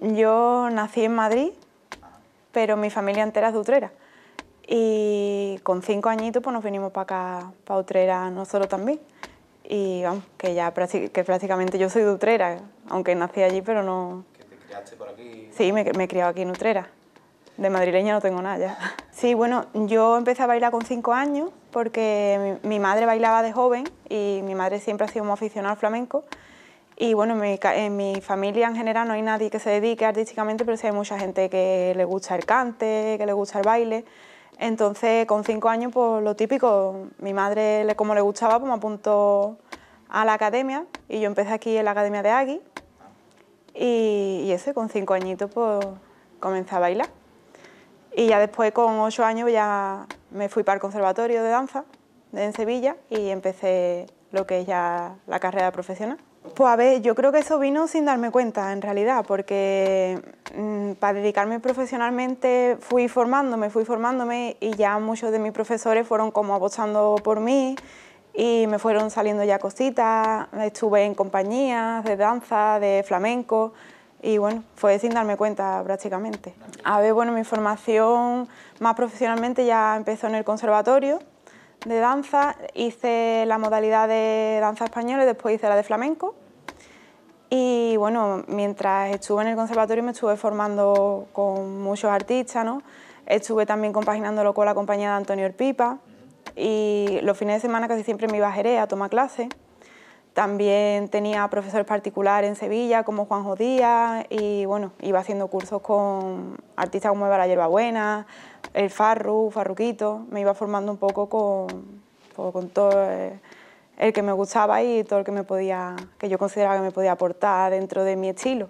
Yo nací en Madrid, pero mi familia entera es de Utrera. Y con cinco añitos pues nos vinimos para acá, para Utrera, nosotros también. Y vamos, que ya prácticamente yo soy de Utrera, aunque nací allí, pero no... ¿Que te criaste por aquí? Sí, me, me he criado aquí en Utrera. De madrileña no tengo nada ya. Sí, bueno, yo empecé a bailar con cinco años porque mi, madre bailaba de joven y mi madre siempre ha sido muy aficionada al flamenco. Y bueno, en mi, familia en general no hay nadie que se dedique artísticamente, pero sí hay mucha gente que le gusta el cante, que le gusta el baile. Entonces, con cinco años, pues lo típico, mi madre, como le gustaba, pues me apuntó a la academia y yo empecé aquí en la Academia de Agui. Y, eso, con cinco añitos, pues comencé a bailar. Y ya después, con ocho años, ya me fui para el Conservatorio de Danza en Sevilla y empecé lo que es ya la carrera profesional. Pues a ver, yo creo que eso vino sin darme cuenta en realidad, porque mm, para dedicarme profesionalmente fui formándome, fui formándome y ya muchos de mis profesores fueron como apostando por mí y me fueron saliendo ya cositas, estuve en compañías de danza, de flamenco y bueno, fue sin darme cuenta prácticamente. A ver, bueno, mi formación más profesionalmente ya empezó en el conservatorio, de danza, hice la modalidad de danza española y después hice la de flamenco. Y bueno, mientras estuve en el conservatorio me estuve formando con muchos artistas, ¿no? Estuve también compaginándolo con la compañía de Antonio El Pipa y los fines de semana casi siempre me iba a Jerez a tomar clases. También tenía profesores particulares en Sevilla como Juanjo Díaz y bueno, iba haciendo cursos con artistas como Eva La Hierbabuena, el eh, Farru, Farruquito, me iba formando un poco con, pues, todo eh, el, que me gustaba y todo el que, me podía, que yo consideraba que me podía aportar dentro de mi estilo.